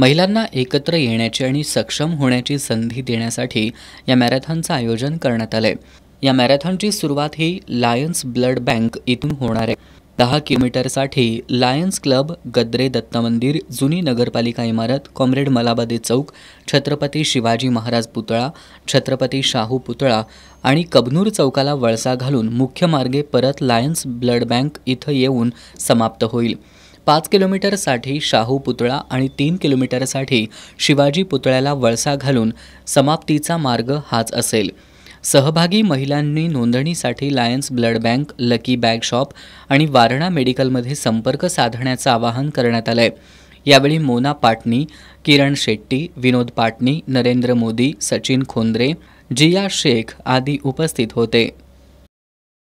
महिलांना एकत्र येण्याची आणि सक्षम होण्याची संधी देण्यासाठी या मॅरेथॉनचं आयोजन करण्यात आलं आहे या मॅरेथॉनची सुरुवात ही लायन्स ब्लड बँक इथून होणार आहे दहा किलोमीटरसाठी लायन्स क्लब गद्रे दत्त मंदिर जुनी नगरपालिका इमारत कॉम्रेड मलाबादे चौक छत्रपती शिवाजी महाराज पुतळा छत्रपती शाहू पुतळा आणि कबनूर चौकाला वळसा घालून मुख्य मार्गे परत लायन्स ब्लड बँक इथं येऊन समाप्त होईल पाच किलोमीटरसाठी शाहू पुतळा आणि तीन किलोमीटरसाठी शिवाजी पुतळ्याला वळसा घालून समाप्तीचा मार्ग हाच असेल सहभागी महिलांनी नोंदणीसाठी lions blood bank lucky bag shop आणि वारणा मेडिकलमध्ये संपर्क साधण्याचं आवाहन करण्यात आलं आहे यावेळी मोना पाटणी किरण शेट्टी विनोद पाटणी नरेंद्र मोदी सचिन खोंद्रे जिया शेख आदी उपस्थित होते